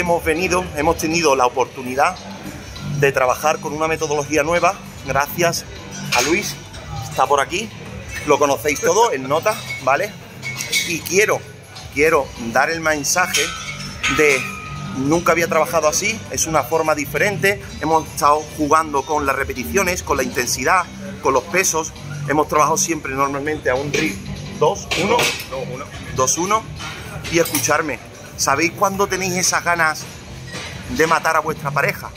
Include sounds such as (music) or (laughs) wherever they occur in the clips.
hemos venido, hemos tenido la oportunidad de trabajar con una metodología nueva, gracias a Luis, está por aquí, lo conocéis todo en nota, ¿vale? Y quiero, quiero dar el mensaje de nunca había trabajado así, es una forma diferente, hemos estado jugando con las repeticiones, con la intensidad, con los pesos, hemos trabajado siempre normalmente a un ritmo 2, 1, 2, 1 y escucharme, ¿Sabéis cuándo tenéis esas ganas de matar a vuestra pareja?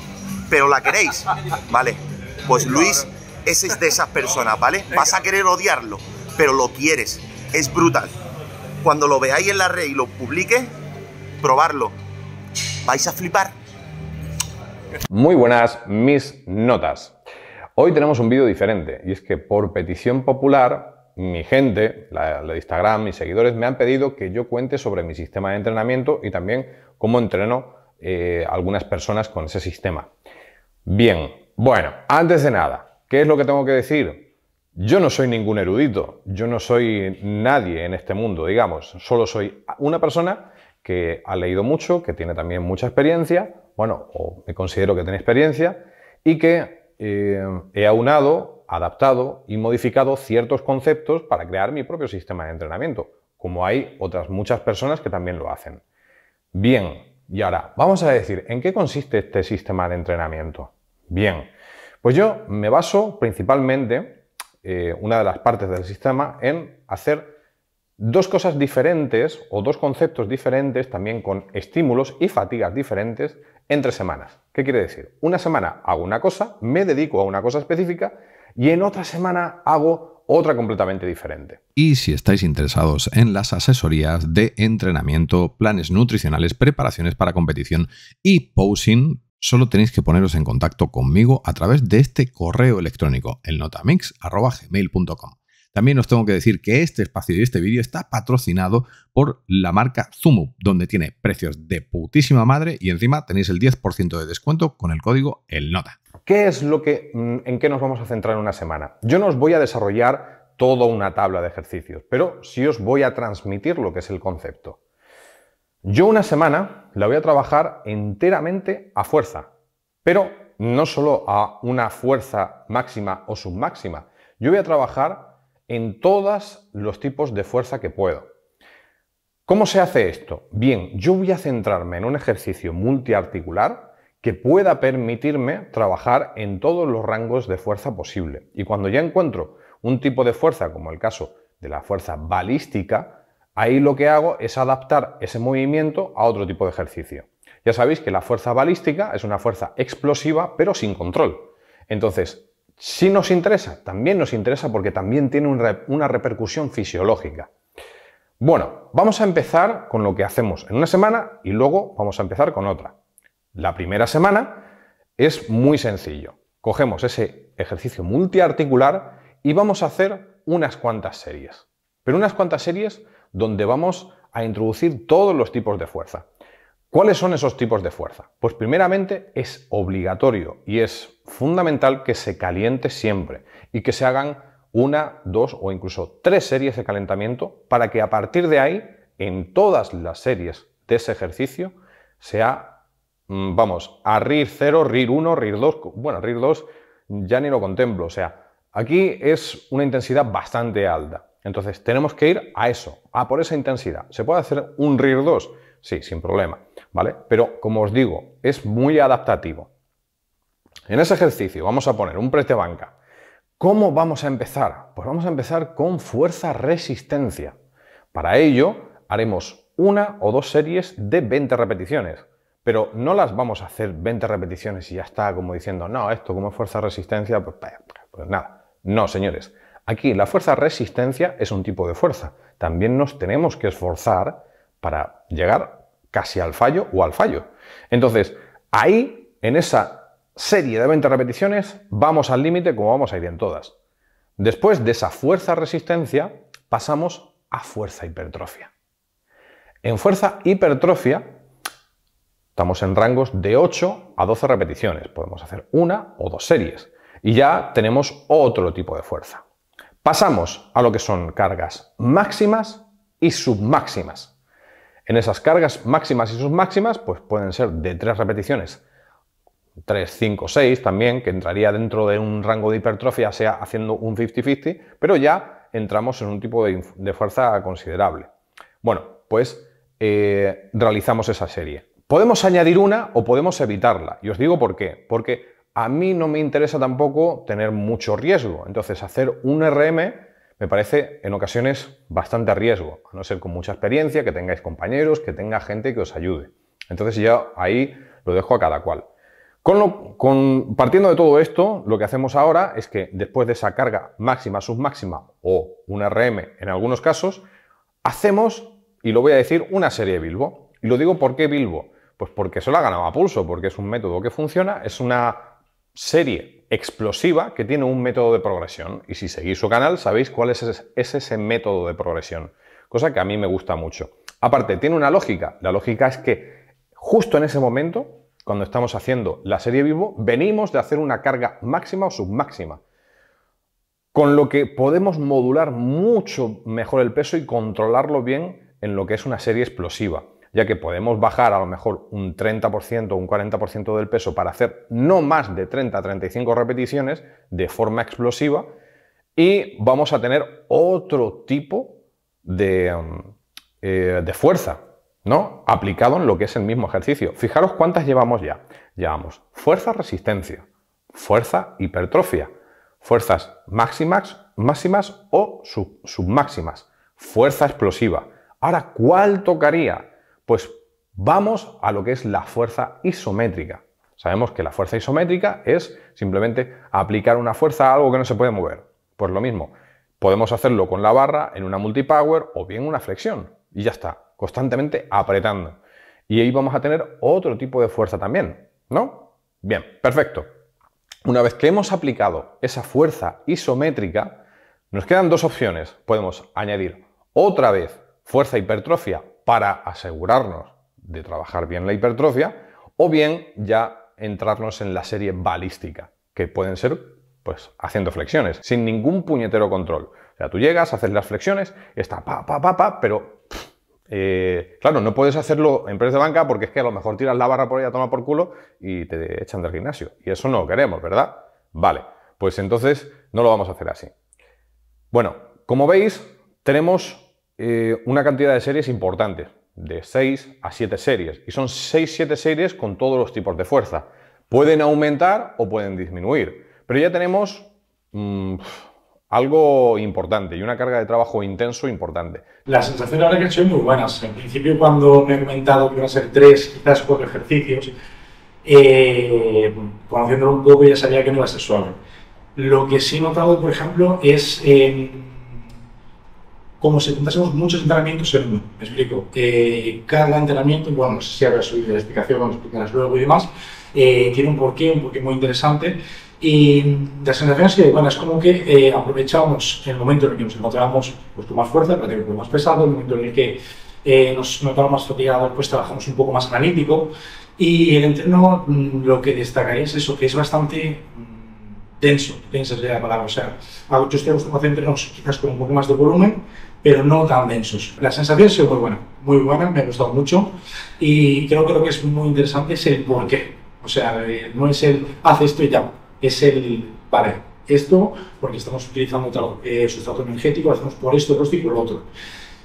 Pero la queréis, ¿vale? Pues Luis es de esas personas, ¿vale? Vas a querer odiarlo, pero lo quieres. Es brutal. Cuando lo veáis en la red y lo publique, probarlo. Vais a flipar. Muy buenas mis notas. Hoy tenemos un vídeo diferente y es que por petición popular mi gente, la, de Instagram, mis seguidores, me han pedido que yo cuente sobre mi sistema de entrenamiento y también cómo entreno eh, algunas personas con ese sistema. Bien, bueno, antes de nada, ¿qué es lo que tengo que decir? Yo no soy ningún erudito, yo no soy nadie en este mundo, digamos, solo soy una persona que ha leído mucho, que tiene también mucha experiencia, bueno, o me considero que tiene experiencia, y que eh, he aunado, adaptado y modificado ciertos conceptos para crear mi propio sistema de entrenamiento, como hay otras muchas personas que también lo hacen. Bien, y ahora vamos a decir, ¿en qué consiste este sistema de entrenamiento? Bien, pues yo me baso principalmente, eh, una de las partes del sistema, en hacer dos cosas diferentes o dos conceptos diferentes, también con estímulos y fatigas diferentes, entre semanas. ¿Qué quiere decir? Una semana hago una cosa, me dedico a una cosa específica y en otra semana hago otra completamente diferente. Y si estáis interesados en las asesorías de entrenamiento, planes nutricionales, preparaciones para competición y posing, solo tenéis que poneros en contacto conmigo a través de este correo electrónico, elnotamix.gmail.com. También os tengo que decir que este espacio y este vídeo está patrocinado por la marca Zumu, donde tiene precios de putísima madre y encima tenéis el 10% de descuento con el código ELNOTA. ¿Qué es lo que, mm, en qué nos vamos a centrar en una semana? Yo no os voy a desarrollar toda una tabla de ejercicios, pero sí os voy a transmitir lo que es el concepto. Yo una semana la voy a trabajar enteramente a fuerza, pero no solo a una fuerza máxima o submáxima. Yo voy a trabajar en todos los tipos de fuerza que puedo. ¿Cómo se hace esto? Bien, yo voy a centrarme en un ejercicio multiarticular que pueda permitirme trabajar en todos los rangos de fuerza posible. Y cuando ya encuentro un tipo de fuerza, como el caso de la fuerza balística, ahí lo que hago es adaptar ese movimiento a otro tipo de ejercicio. Ya sabéis que la fuerza balística es una fuerza explosiva pero sin control. Entonces, si nos interesa, también nos interesa porque también tiene una repercusión fisiológica. Bueno, vamos a empezar con lo que hacemos en una semana y luego vamos a empezar con otra. La primera semana es muy sencillo. Cogemos ese ejercicio multiarticular y vamos a hacer unas cuantas series. Pero unas cuantas series donde vamos a introducir todos los tipos de fuerza. ¿Cuáles son esos tipos de fuerza? Pues primeramente es obligatorio y es fundamental que se caliente siempre y que se hagan una, dos o incluso tres series de calentamiento para que a partir de ahí, en todas las series de ese ejercicio, sea, mm, vamos, a RIR 0, RIR 1, RIR 2, bueno, RIR 2 ya ni lo contemplo, o sea, aquí es una intensidad bastante alta. Entonces tenemos que ir a eso, a por esa intensidad. Se puede hacer un RIR 2 Sí, sin problema, ¿vale? Pero como os digo, es muy adaptativo. En ese ejercicio vamos a poner un prete banca. ¿Cómo vamos a empezar? Pues vamos a empezar con fuerza resistencia. Para ello haremos una o dos series de 20 repeticiones, pero no las vamos a hacer 20 repeticiones y ya está como diciendo, no, esto como es fuerza resistencia, pues, pues nada. No, señores. Aquí la fuerza resistencia es un tipo de fuerza. También nos tenemos que esforzar para llegar casi al fallo o al fallo. Entonces, ahí, en esa serie de 20 repeticiones, vamos al límite como vamos a ir en todas. Después de esa fuerza-resistencia, pasamos a fuerza-hipertrofia. En fuerza-hipertrofia, estamos en rangos de 8 a 12 repeticiones. Podemos hacer una o dos series. Y ya tenemos otro tipo de fuerza. Pasamos a lo que son cargas máximas y submáximas. En esas cargas máximas y sus máximas, pues pueden ser de tres repeticiones, 3, 5, 6 también, que entraría dentro de un rango de hipertrofia, sea haciendo un 50-50, pero ya entramos en un tipo de, fuerza considerable. Bueno, pues eh, realizamos esa serie. Podemos añadir una o podemos evitarla. Y os digo por qué. Porque a mí no me interesa tampoco tener mucho riesgo. Entonces, hacer un RM me parece en ocasiones bastante a riesgo, a no ser con mucha experiencia, que tengáis compañeros, que tenga gente que os ayude. Entonces ya ahí lo dejo a cada cual. Con lo, partiendo de todo esto, lo que hacemos ahora es que después de esa carga máxima, submáxima o un RM en algunos casos, hacemos, y lo voy a decir, una serie Bilbo. Y lo digo por qué Bilbo. Pues porque se lo ha ganado a pulso, porque es un método que funciona, es una serie explosiva que tiene un método de progresión. Y si seguís su canal sabéis cuál es ese, método de progresión, cosa que a mí me gusta mucho. Aparte, tiene una lógica. La lógica es que justo en ese momento, cuando estamos haciendo la serie vivo, venimos de hacer una carga máxima o submáxima. Con lo que podemos modular mucho mejor el peso y controlarlo bien en lo que es una serie explosiva ya que podemos bajar a lo mejor un 30% o un 40% del peso para hacer no más de 30-35 repeticiones de forma explosiva y vamos a tener otro tipo mm, eh, de, fuerza, ¿no? Aplicado en lo que es el mismo ejercicio. Fijaros cuántas llevamos ya. Llevamos fuerza-resistencia, fuerza-hipertrofia, fuerzas máximas, máximas o sub, submáximas, fuerza explosiva. Ahora, ¿cuál tocaría? Pues vamos a lo que es la fuerza isométrica. Sabemos que la fuerza isométrica es simplemente aplicar una fuerza a algo que no se puede mover. Pues lo mismo, podemos hacerlo con la barra en una multipower o bien una flexión. Y ya está, constantemente apretando. Y ahí vamos a tener otro tipo de fuerza también, ¿no? Bien, perfecto. Una vez que hemos aplicado esa fuerza isométrica, nos quedan dos opciones. Podemos añadir otra vez fuerza hipertrofia para asegurarnos de trabajar bien la hipertrofia, o bien ya entrarnos en la serie balística, que pueden ser pues haciendo flexiones, sin ningún puñetero control. O sea, tú llegas, haces las flexiones, está pa, pa, pa, pa, pero eh, claro, no puedes hacerlo en press de banca porque es que a lo mejor tiras la barra por ella toma por culo y te echan del gimnasio. Y eso no lo queremos, ¿verdad? Vale, pues entonces no lo vamos a hacer así. Bueno, como veis, tenemos eh, una cantidad de series importante, de 6 a 7 series. Y son 6-7 series con todos los tipos de fuerza. Pueden aumentar o pueden disminuir. Pero ya tenemos mm, algo importante y una carga de trabajo intenso importante. La sensación ahora que son muy buenas. En principio, cuando me he comentado que iban a ser 3, quizás 4 ejercicios, eh, un poco ya sabía que no iba a suave. Lo que sí he notado, por ejemplo, es como si juntásemos muchos entrenamientos en uno. Me explico. cada entrenamiento, bueno, no sé si habrá subido la explicación, a explicarás luego y demás, eh, tiene un porqué, un porqué muy interesante. Y la sensación es que, bueno, es como que eh, aprovechamos el momento en el que nos encontramos pues, con más fuerza, para con más pesado, el momento en el que eh, nos notamos más fatigados, pues trabajamos un poco más analítico. Y el entreno mm, lo que destaca es eso, que es bastante denso, mm, densa sería la palabra. O sea, a estoy acostumbrado a hacer entrenos quizás con un poco más de volumen, pero no tan densos. La sensación ha sido muy pues, buena, muy buena, me ha gustado mucho y creo que lo que es muy interesante es el por qué. O sea, eh, no es el hace esto y ya, es el para esto porque estamos utilizando otro eh, sustrato energético, hacemos por esto, por esto y por lo otro.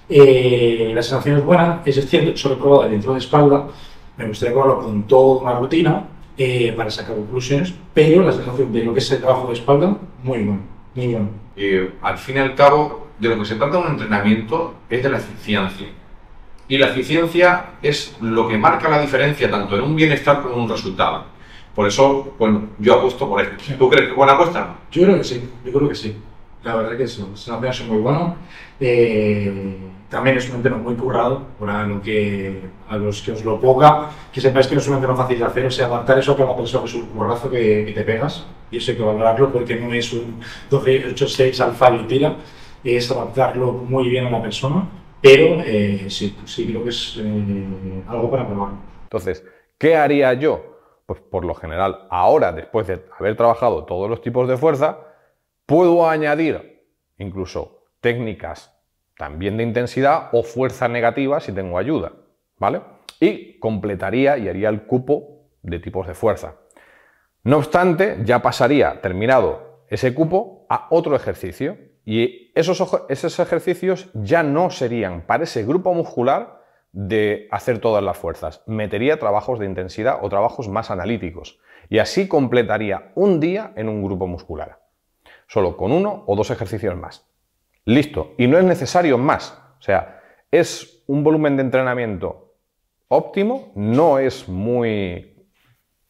Eh, la sensación es buena, es cierto, solo he probado dentro de espalda, me gustaría probarlo con toda una rutina para sacar conclusiones, pero la sensación de lo que es el trabajo de espalda, muy buena, muy Y al fin y al cabo, de lo que se trata un entrenamiento es de la eficiencia. Y la eficiencia es lo que marca la diferencia tanto en un bienestar como en un resultado. Por eso, bueno, yo apuesto por esto. ¿Tú crees que es buena apuesta? Yo creo que sí, yo creo que sí. La verdad que sí, es un entrenamiento muy bueno. Eh, también es un entreno muy currado, para lo que, a los que os lo ponga, que sepáis que no es un entreno fácil de hacer, o sea, aguantar eso que es un currazo que, que, te pegas, y eso hay que valorarlo porque no es un 12, 8, 6 alfa y tira, es adaptarlo muy bien a la persona, pero eh, sí, creo que es eh, algo para probar. Entonces, ¿qué haría yo? Pues por lo general, ahora, después de haber trabajado todos los tipos de fuerza, puedo añadir incluso técnicas también de intensidad o fuerza negativa si tengo ayuda, ¿vale? Y completaría y haría el cupo de tipos de fuerza. No obstante, ya pasaría, terminado ese cupo, a otro ejercicio y esos, ejercicios ya no serían para ese grupo muscular de hacer todas las fuerzas. Metería trabajos de intensidad o trabajos más analíticos. Y así completaría un día en un grupo muscular. Solo con uno o dos ejercicios más. Listo. Y no es necesario más. O sea, es un volumen de entrenamiento óptimo, no es muy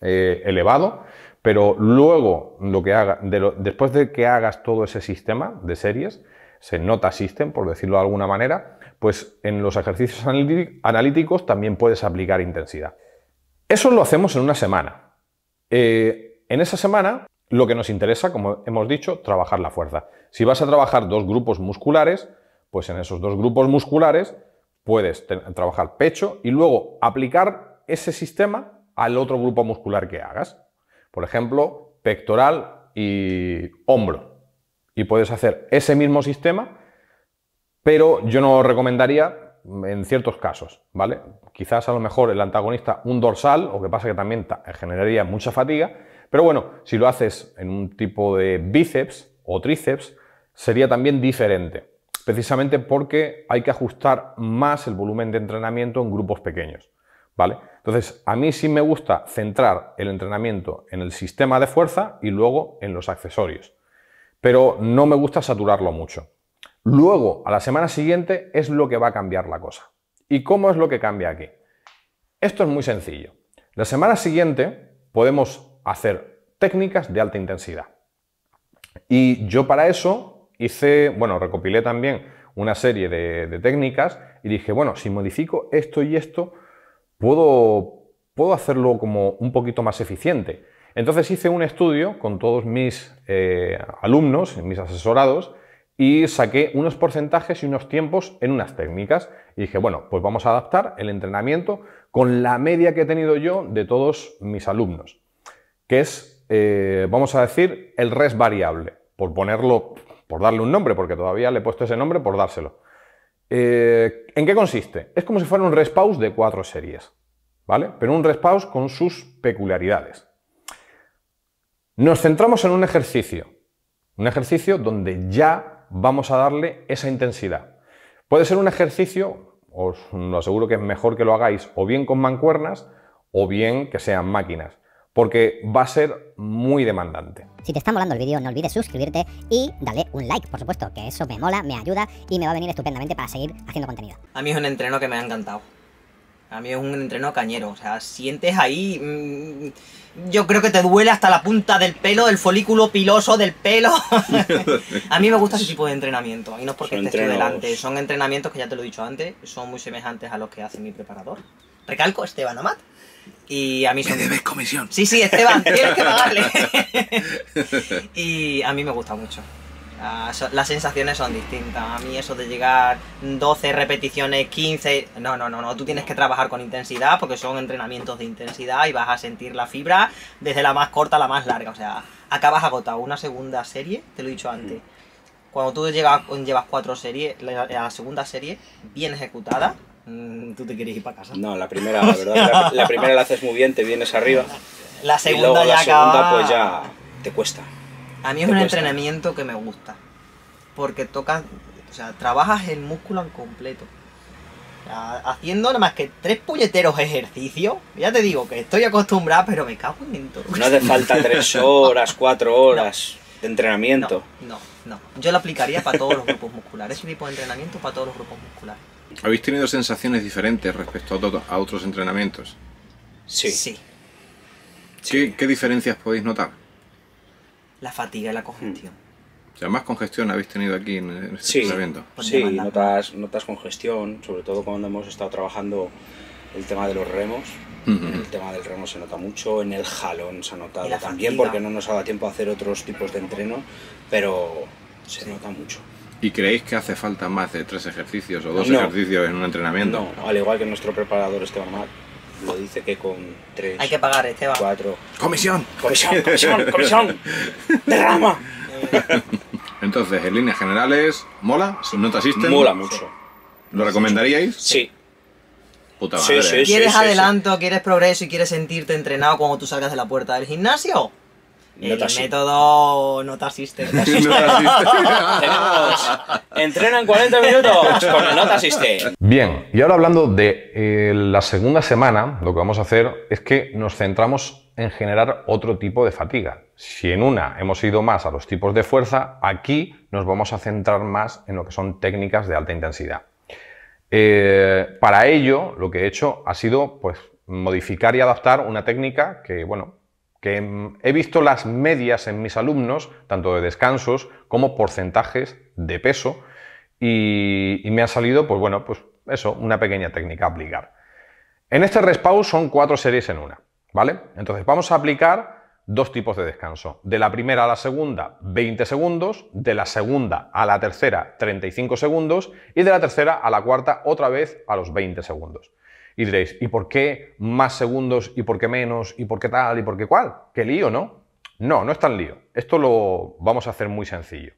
eh, elevado pero luego, lo que después de que hagas todo ese sistema de series, se nota system, por decirlo de alguna manera, pues en los ejercicios analíticos también puedes aplicar intensidad. Eso lo hacemos en una semana. Eh, en esa semana, lo que nos interesa, como hemos dicho, trabajar la fuerza. Si vas a trabajar dos grupos musculares, pues en esos dos grupos musculares puedes trabajar pecho y luego aplicar ese sistema al otro grupo muscular que hagas. Por ejemplo, pectoral y hombro. Y puedes hacer ese mismo sistema, pero yo no lo recomendaría en ciertos casos, ¿vale? Quizás a lo mejor el antagonista un dorsal, o que pasa que también generaría mucha fatiga, pero bueno, si lo haces en un tipo de bíceps o tríceps, sería también diferente, precisamente porque hay que ajustar más el volumen de entrenamiento en grupos pequeños. ¿vale? Entonces, a mí sí me gusta centrar el entrenamiento en el sistema de fuerza y luego en los accesorios, pero no me gusta saturarlo mucho. Luego, a la semana siguiente, es lo que va a cambiar la cosa. ¿Y cómo es lo que cambia aquí? Esto es muy sencillo. La semana siguiente podemos hacer técnicas de alta intensidad. Y yo para eso hice, bueno, recopilé también una serie de, de técnicas y dije, bueno, si modifico esto y esto, puedo, puedo hacerlo como un poquito más eficiente. Entonces hice un estudio con todos mis eh, alumnos, mis asesorados, y saqué unos porcentajes y unos tiempos en unas técnicas. Y dije, bueno, pues vamos a adaptar el entrenamiento con la media que he tenido yo de todos mis alumnos, que es, eh, vamos a decir, el res variable, por ponerlo, por darle un nombre, porque todavía le he puesto ese nombre por dárselo. Eh, ¿En qué consiste? Es como si fuera un respause de cuatro series, ¿vale? Pero un respaus con sus peculiaridades. Nos centramos en un ejercicio, un ejercicio donde ya vamos a darle esa intensidad. Puede ser un ejercicio, os lo aseguro que es mejor que lo hagáis o bien con mancuernas o bien que sean máquinas porque va a ser muy demandante. Si te está molando el vídeo, no olvides suscribirte y darle un like, por supuesto, que eso me mola, me ayuda y me va a venir estupendamente para seguir haciendo contenido. A mí es un entreno que me ha encantado. A mí es un entreno cañero, o sea, sientes ahí... Mm, yo creo que te duele hasta la punta del pelo, del folículo piloso del pelo. (laughs) a mí me gusta ese tipo de entrenamiento, y no es porque esté delante. Son entrenamientos que ya te lo he dicho antes, son muy semejantes a los que hace mi preparador. Recalco, Esteban Amat. Y a mí son... Me comisión. Sí, sí, Esteban, (laughs) tienes que pagarle. (laughs) y a mí me gusta mucho. Ah, las sensaciones son distintas. A mí eso de llegar 12 repeticiones, 15... No, no, no, no. Tú tienes que trabajar con intensidad porque son entrenamientos de intensidad y vas a sentir la fibra desde la más corta a la más larga. O sea, acabas agotado. Una segunda serie, te lo he dicho mm. antes. Cuando tú llevas, llevas cuatro series, la segunda serie bien ejecutada, Mm, tú te quieres ir para casa. No, la primera, la verdad, la, primera la haces muy bien, te vienes arriba. La segunda ya la segunda, pues ya te cuesta. A mí es un entrenamiento que me gusta, porque tocas, o sea, trabajas el músculo en completo. Haciendo nada más que tres puñeteros ejercicios, ya te digo que estoy acostumbrada, pero me cago en todo. No hace falta tres (laughs) horas, cuatro horas de entrenamiento. No, no, no. Yo lo aplicaría para todos los grupos musculares. Ese tipo de entrenamiento para todos los grupos musculares. ¿Habéis tenido sensaciones diferentes respecto a, otros entrenamientos? Sí. sí. ¿Qué, ¿Qué, diferencias podéis notar? La fatiga y la congestión. Hmm. O sea, más congestión habéis tenido aquí en, este entrenamiento. Pues sí, notas, notas congestión, sobre todo cuando hemos estado trabajando el tema de los remos. Hmm. El tema del remo se nota mucho, en el jalón se ha notado también, porque no nos ha dado tiempo a hacer otros tipos de entreno, pero se nota mucho. ¿Y creéis que hace falta más de tres ejercicios o dos ejercicios en un entrenamiento? No, al igual que nuestro preparador Esteban Mar lo dice que con tres... Hay que pagar, Esteban. Cuatro... ¡Comisión! ¡Comisión, comisión, comisión! (laughs) ¡Derrama! Entonces, en líneas generales, ¿mola? ¿No te asisten? Mola mucho. ¿Lo recomendaríais? Sí. Puta madre. Sí, sí, quieres adelanto, quieres progreso y quieres sentirte entrenado cuando tú salgas de la puerta del gimnasio, el método (laughs) no te asiste. Tenemos entrena en 40 minutos con la no asiste. Bien, y ahora hablando de eh, la segunda semana, lo que vamos a hacer es que nos centramos en generar otro tipo de fatiga. Si en una hemos ido más a los tipos de fuerza, aquí nos vamos a centrar más en lo que son técnicas de alta intensidad. Eh, para ello, lo que he hecho ha sido pues, modificar y adaptar una técnica que, bueno, que he visto las medias en mis alumnos, tanto de descansos como porcentajes de peso, y, me ha salido, pues bueno, pues eso, una pequeña técnica a aplicar. En este respawn son cuatro series en una, ¿vale? Entonces vamos a aplicar dos tipos de descanso. De la primera a la segunda, 20 segundos, de la segunda a la tercera, 35 segundos, y de la tercera a la cuarta, otra vez a los 20 segundos. Y diréis, ¿y por qué más segundos? ¿Y por qué menos? ¿Y por qué tal? ¿Y por qué cual? ¿Qué lío, no? No, no es tan lío. Esto lo vamos a hacer muy sencillo.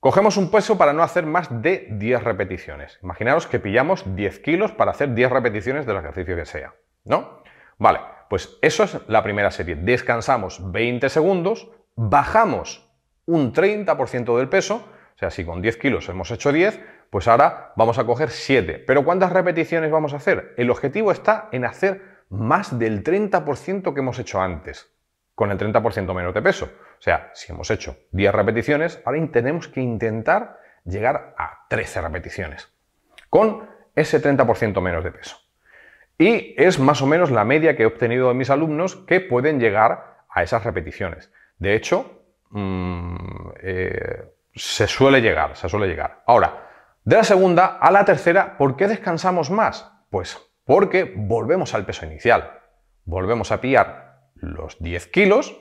Cogemos un peso para no hacer más de 10 repeticiones. Imaginaros que pillamos 10 kilos para hacer 10 repeticiones del ejercicio que sea, ¿no? Vale, pues eso es la primera serie. Descansamos 20 segundos, bajamos un 30% del peso, o sea, si con 10 kilos hemos hecho 10, pues ahora vamos a coger 7. Pero ¿cuántas repeticiones vamos a hacer? El objetivo está en hacer más del 30% que hemos hecho antes, con el 30% menos de peso. O sea, si hemos hecho 10 repeticiones, ahora tenemos que intentar llegar a 13 repeticiones, con ese 30% menos de peso. Y es más o menos la media que he obtenido de mis alumnos que pueden llegar a esas repeticiones. De hecho, mm, eh, se suele llegar, se suele llegar. Ahora, de la segunda a la tercera, ¿por qué descansamos más? Pues porque volvemos al peso inicial. Volvemos a pillar los 10 kilos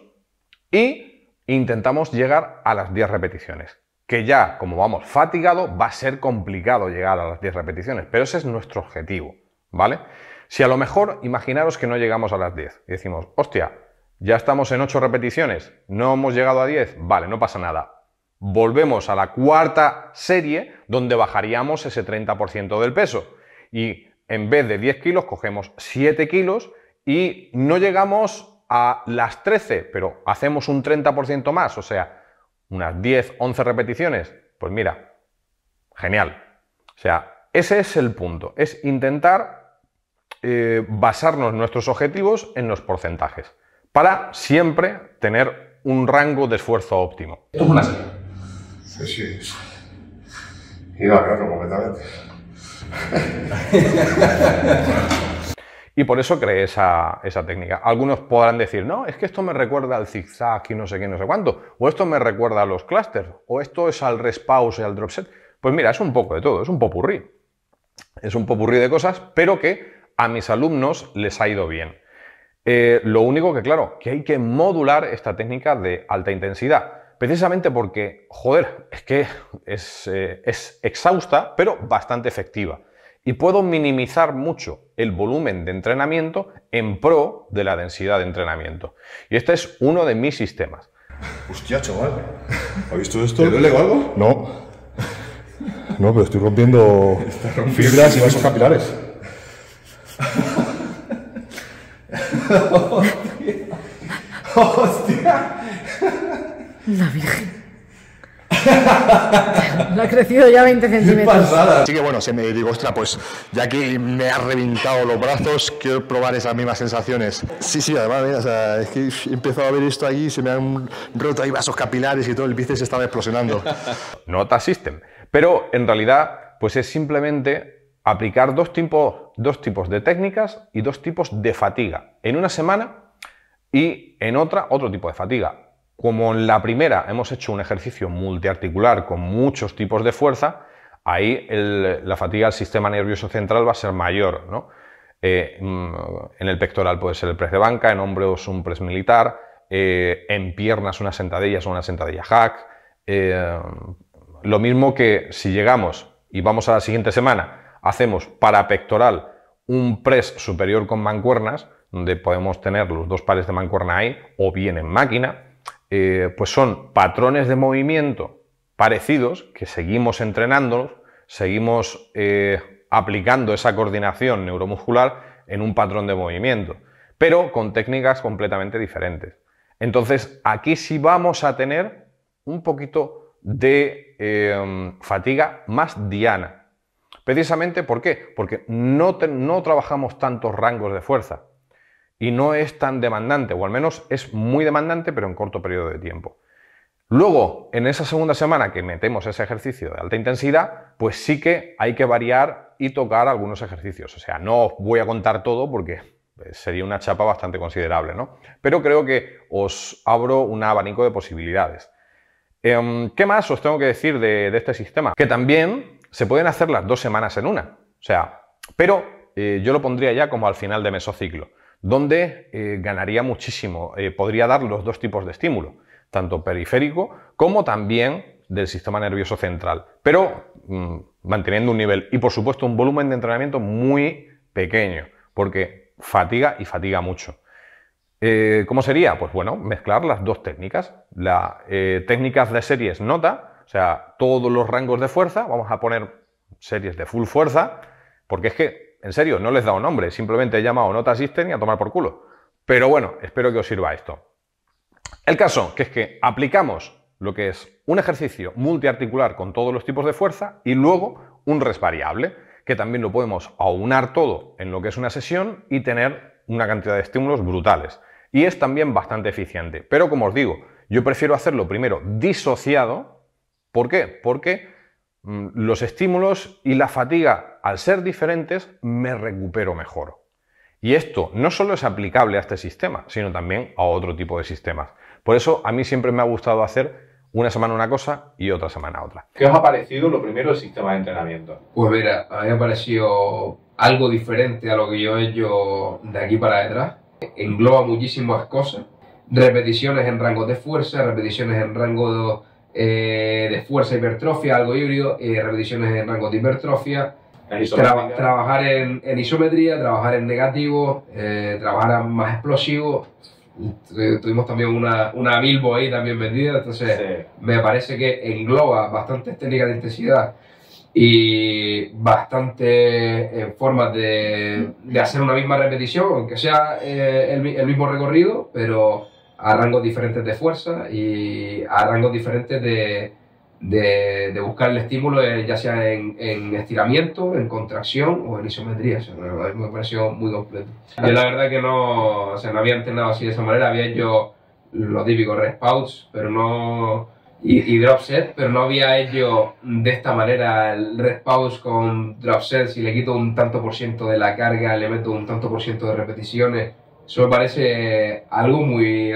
y intentamos llegar a las 10 repeticiones. Que ya, como vamos fatigado, va a ser complicado llegar a las 10 repeticiones, pero ese es nuestro objetivo, ¿vale? Si a lo mejor imaginaros que no llegamos a las 10 y decimos, hostia, ya estamos en 8 repeticiones, no hemos llegado a 10, vale, no pasa nada, Volvemos a la cuarta serie donde bajaríamos ese 30% del peso y en vez de 10 kilos cogemos 7 kilos y no llegamos a las 13, pero hacemos un 30% más, o sea, unas 10, 11 repeticiones. Pues mira, genial. O sea, ese es el punto, es intentar eh, basarnos nuestros objetivos en los porcentajes para siempre tener un rango de esfuerzo óptimo. Esto es una serie. Sí, Y (laughs) y por eso creé esa, técnica. Algunos podrán decir, no, es que esto me recuerda al zigzag y no sé qué, no sé cuánto. O esto me recuerda a los clusters. O esto es al respause y al dropset. Pues mira, es un poco de todo, es un popurrí. Es un popurrí de cosas, pero que a mis alumnos les ha ido bien. Eh, lo único que, claro, que hay que modular esta técnica de alta intensidad precisamente porque, joder, es que eh, es, exhausta, pero bastante efectiva. Y puedo minimizar mucho el volumen de entrenamiento en pro de la densidad de entrenamiento. Y este es uno de mis sistemas. Hostia, chaval. ¿Has visto esto? ¿Le duele algo? No. No, pero estoy rompiendo, rompiendo fibras y vasos capilares. (laughs) ¡Hostia! La Virgen. No (laughs) ha crecido ya 20 centímetros. Así que bueno, se me digo, ostras, pues ya que me ha reventado los brazos, quiero probar esas mismas sensaciones. Sí, sí, además, es que he empezado a ver esto ahí, se me han roto ahí vasos capilares y todo, el bíceps estaba explosionando. (laughs) Nota System. Pero en realidad, pues es simplemente aplicar dos, dos tipos de técnicas y dos tipos de fatiga. En una semana y en otra, otro tipo de fatiga. Como en la primera hemos hecho un ejercicio multiarticular con muchos tipos de fuerza, ahí la fatiga del sistema nervioso central va a ser mayor. Eh, mm, en el pectoral puede ser el press de banca, en hombros un press militar, eh, en piernas unas sentadillas o una sentadilla hack. Eh, lo mismo que si llegamos y vamos a la siguiente semana, hacemos para pectoral un press superior con mancuernas, donde podemos tener los dos pares de mancuerna ahí, o bien en máquina, eh, pues son patrones de movimiento parecidos que seguimos entrenándonos, seguimos eh, aplicando esa coordinación neuromuscular en un patrón de movimiento, pero con técnicas completamente diferentes. Entonces, aquí sí vamos a tener un poquito de em, fatiga más diana. Precisamente, ¿por qué? Porque no trabajamos tantos rangos de fuerza y no es tan demandante, o al menos es muy demandante, pero en corto periodo de tiempo. Luego, en esa segunda semana que metemos ese ejercicio de alta intensidad, pues sí que hay que variar y tocar algunos ejercicios. O sea, no os voy a contar todo porque eh, sería una chapa bastante considerable, ¿no? Pero creo que os abro un abanico de posibilidades. Em, ¿Qué más os tengo que decir de, este sistema? Que también se pueden hacer las dos semanas en una. O sea, pero eh, yo lo pondría ya como al final de mesociclo donde eh, ganaría muchísimo. Eh, podría dar los dos tipos de estímulo, tanto periférico como también del sistema nervioso central, pero mm, manteniendo un nivel y por supuesto un volumen de entrenamiento muy pequeño, porque fatiga y fatiga mucho. Eh, ¿Cómo sería? Pues bueno, mezclar las dos técnicas, las técnicas de series nota, o sea, todos los rangos de fuerza, vamos a poner series de full fuerza, porque es que en serio, no les he dado nombre, simplemente he llamado no te asisten y a tomar por culo. Pero bueno, espero que os sirva esto. El caso, que es que aplicamos lo que es un ejercicio multiarticular con todos los tipos de fuerza y luego un res variable, que también lo podemos aunar todo en lo que es una sesión y tener una cantidad de estímulos brutales. Y es también bastante eficiente. Pero como os digo, yo prefiero hacerlo primero disociado. ¿Por qué? Porque Mm, los estímulos y la fatiga, al ser diferentes, me recupero mejor. Y esto no solo es aplicable a este sistema, sino también a otro tipo de sistemas. Por eso a mí siempre me ha gustado hacer una semana una cosa y otra semana otra. ¿Qué os ha parecido lo primero el sistema de entrenamiento? Pues mira, a mí me ha parecido algo diferente a lo que yo he hecho de aquí para detrás. Engloba muchísimas cosas. Repeticiones en rango de fuerza, repeticiones en rango de... Eh, fuerza, e hipertrofia, algo híbrido, y repeticiones en rango de hipertrofia, trabajar en, isometría, trabajar en negativo, eh, trabajar más explosivo. Tuvimos también una, una Bilbo ahí también vendida, entonces me parece que engloba bastantes técnicas de intensidad y en eh, formas de, hacer una misma repetición, aunque sea eh, el mismo recorrido, pero a rangos diferentes de fuerza y a rangos diferentes de, de, buscar el estímulo, eh, ya sea en, en, estiramiento, en contracción o en isometría. O me pareció muy completo. Yo la verdad que no, o no había entrenado así de esa manera, había hecho lo típico, respouts, pero no. Y, drop set, pero no había hecho de esta manera el pause con drop set. Si le quito un tanto por ciento de la carga, le meto un tanto por ciento de repeticiones. Eso me parece algo muy,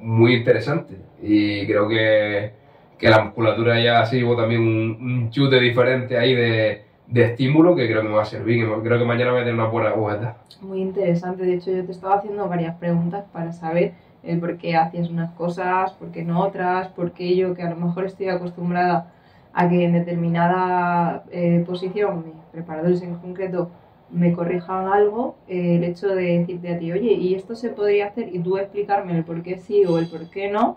muy interesante y creo que que la musculatura ya así hubo también un, chute diferente ahí de, estímulo que creo que me va a servir, que creo que mañana voy a tener una buena Muy interesante, de hecho yo te estaba haciendo varias preguntas para saber el eh, por qué hacías unas cosas, por qué no otras, por qué yo que a lo mejor estoy acostumbrada a que en determinada eh, posición, mis preparadores en concreto, me corrijan algo, eh, el hecho de decirte a ti, oye, y esto se podría hacer, y tú explicarme el por qué sí o el por qué no,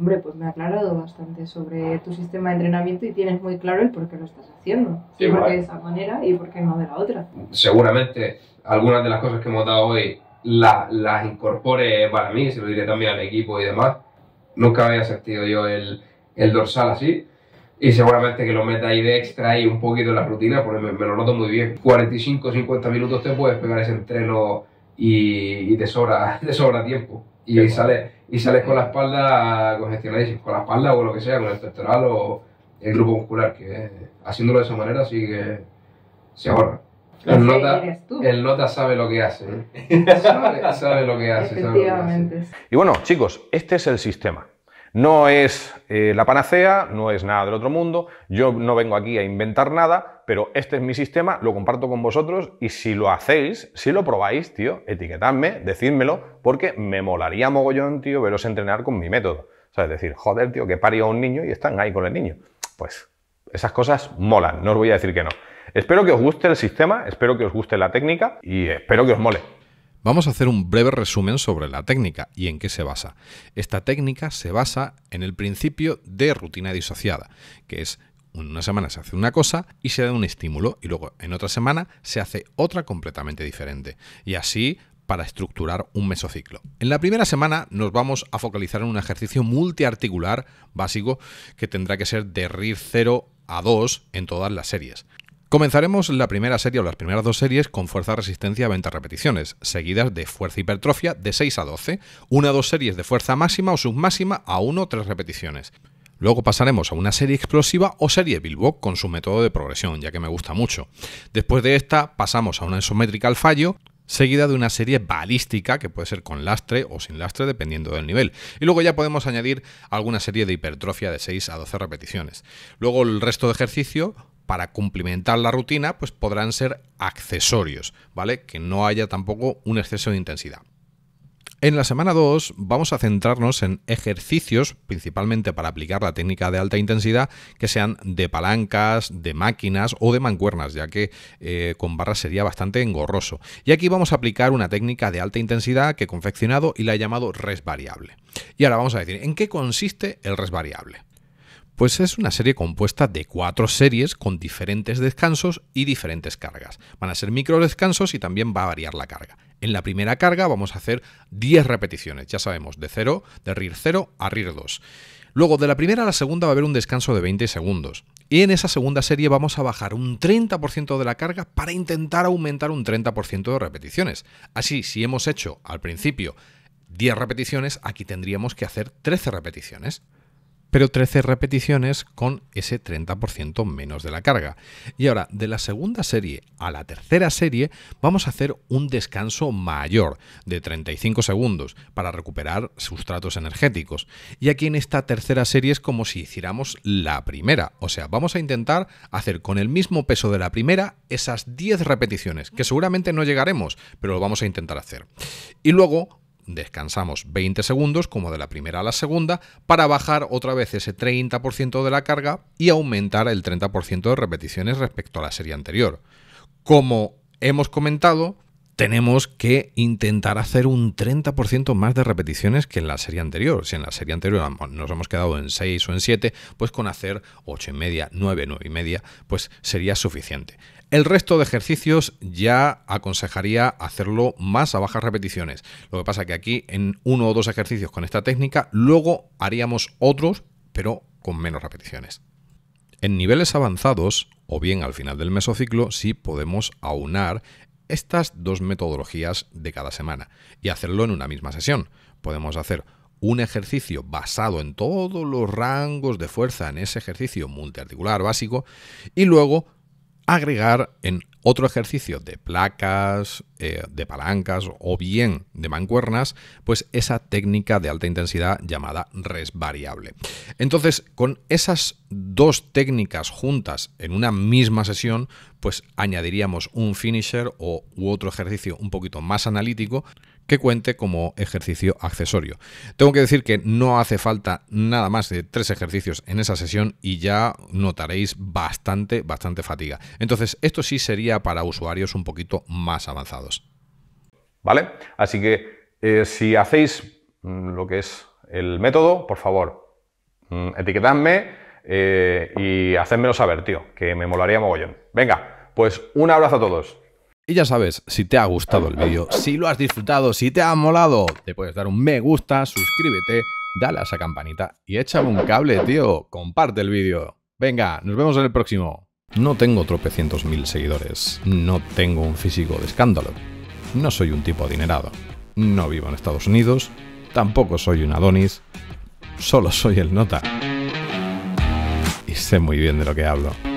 hombre, pues me ha aclarado bastante sobre tu sistema de entrenamiento y tienes muy claro el por qué lo estás haciendo. por qué de esa manera y por qué no de la otra. Seguramente algunas de las cosas que hemos dado hoy las incorpore para mí, se lo diré también al equipo y demás. Nunca había sentido yo el, el dorsal así. Y seguramente que lo meta ahí de extra y un poquito en la rutina, porque me, me lo noto muy bien. 45-50 minutos te puedes pegar ese entreno y, te, sobra, (laughs) te sobra tiempo. Y sales, y sales con la espalda congestionada, con la espalda o lo que sea, con el pectoral o el grupo muscular, que haciéndolo de esa manera así que se ahorra. El nota, ¿eh? (laughs) sabe lo que hace. sabe, lo que hace, sabe lo que hace. Y bueno, chicos, este es el sistema. No es eh, la panacea, no es nada del otro mundo, yo no vengo aquí a inventar nada, pero este es mi sistema, lo comparto con vosotros y si lo hacéis, si lo probáis, tío, etiquetadme, decídmelo, porque me molaría mogollón, tío, veros entrenar con mi método. O sea, es decir, joder, tío, que parió a un niño y están ahí con el niño. Pues esas cosas molan, no os voy a decir que no. Espero que os guste el sistema, espero que os guste la técnica y espero que os mole. Vamos a hacer un breve resumen sobre la técnica y en qué se basa. Esta técnica se basa en el principio de rutina disociada, que es una semana se hace una cosa y se da un estímulo y luego en otra semana se hace otra completamente diferente. Y así para estructurar un mesociclo. En la primera semana nos vamos a focalizar en un ejercicio multiarticular básico que tendrá que ser de RIR 0 a 2 en todas las series. Comenzaremos la primera serie o las primeras dos series con fuerza resistencia a 20 repeticiones, seguidas de fuerza hipertrofia de 6 a 12, una o dos series de fuerza máxima o submáxima a 1 o 3 repeticiones. Luego pasaremos a una serie explosiva o serie billboard con su método de progresión, ya que me gusta mucho. Después de esta pasamos a una isométrica al fallo, seguida de una serie balística que puede ser con lastre o sin lastre dependiendo del nivel. Y luego ya podemos añadir alguna serie de hipertrofia de 6 a 12 repeticiones. Luego el resto de ejercicio para cumplimentar la rutina, pues podrán ser accesorios, ¿vale? Que no haya tampoco un exceso de intensidad. En la semana 2 vamos a centrarnos en ejercicios, principalmente para aplicar la técnica de alta intensidad, que sean de palancas, de máquinas o de mancuernas, ya que eh, con barras sería bastante engorroso. Y aquí vamos a aplicar una técnica de alta intensidad que he confeccionado y la he llamado res variable. Y ahora vamos a decir, ¿en qué consiste el res variable? Pues es una serie compuesta de cuatro series con diferentes descansos y diferentes cargas. Van a ser micro descansos y también va a variar la carga. En la primera carga vamos a hacer 10 repeticiones, ya sabemos, de 0, de RIR 0 a RIR 2. Luego, de la primera a la segunda va a haber un descanso de 20 segundos. Y en esa segunda serie vamos a bajar un 30% de la carga para intentar aumentar un 30% de repeticiones. Así, si hemos hecho al principio 10 repeticiones, aquí tendríamos que hacer 13 repeticiones pero 13 repeticiones con ese 30% menos de la carga. Y ahora, de la segunda serie a la tercera serie, vamos a hacer un descanso mayor de 35 segundos para recuperar sustratos energéticos. Y aquí en esta tercera serie es como si hiciéramos la primera, o sea, vamos a intentar hacer con el mismo peso de la primera esas 10 repeticiones, que seguramente no llegaremos, pero lo vamos a intentar hacer. Y luego, descansamos 20 segundos, como de la primera a la segunda, para bajar otra vez ese 30% de la carga y aumentar el 30% de repeticiones respecto a la serie anterior. Como hemos comentado, tenemos que intentar hacer un 30% más de repeticiones que en la serie anterior. Si en la serie anterior nos hemos quedado en 6 o en 7, pues con hacer 8 y media, 9, 9 y media, pues sería suficiente. El resto de ejercicios ya aconsejaría hacerlo más a bajas repeticiones. Lo que pasa que aquí en uno o dos ejercicios con esta técnica, luego haríamos otros, pero con menos repeticiones. En niveles avanzados, o bien al final del mesociclo, sí podemos aunar estas dos metodologías de cada semana y hacerlo en una misma sesión. Podemos hacer un ejercicio basado en todos los rangos de fuerza en ese ejercicio multiarticular básico y luego agregar en otro ejercicio de placas, eh, de palancas o bien de mancuernas, pues esa técnica de alta intensidad llamada res variable. Entonces, con esas dos técnicas juntas en una misma sesión, pues añadiríamos un finisher o u otro ejercicio un poquito más analítico que cuente como ejercicio accesorio. Tengo que decir que no hace falta nada más de tres ejercicios en esa sesión y ya notaréis bastante, bastante fatiga. Entonces, esto sí sería para usuarios un poquito más avanzados. ¿Vale? Así que eh, si hacéis mm, lo que es el método, por favor, mm, etiquetadme eh, y hacedmelo saber, tío, que me molaría mogollón. Venga, pues un abrazo a todos. Y ya sabes, si te ha gustado el vídeo, si lo has disfrutado, si te ha molado, te puedes dar un me gusta, suscríbete, dale a esa campanita y échame un cable, tío. Comparte el vídeo. Venga, nos vemos en el próximo. No tengo tropecientos mil seguidores. No tengo un físico de escándalo. No soy un tipo adinerado. No vivo en Estados Unidos. Tampoco soy un Adonis. Solo soy el Nota. Y sé muy bien de lo que hablo.